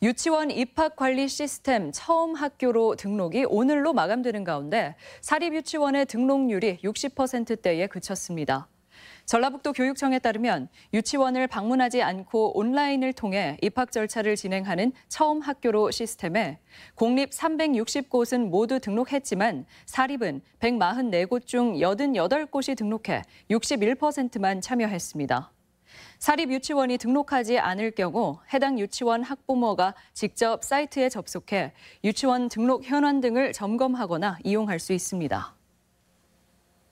유치원 입학 관리 시스템 처음 학교로 등록이 오늘로 마감되는 가운데 사립유치원의 등록률이 60%대에 그쳤습니다. 전라북도 교육청에 따르면 유치원을 방문하지 않고 온라인을 통해 입학 절차를 진행하는 처음 학교로 시스템에 공립 360곳은 모두 등록했지만 사립은 144곳 중 88곳이 등록해 61%만 참여했습니다. 사립 유치원이 등록하지 않을 경우 해당 유치원 학부모가 직접 사이트에 접속해 유치원 등록 현황 등을 점검하거나 이용할 수 있습니다.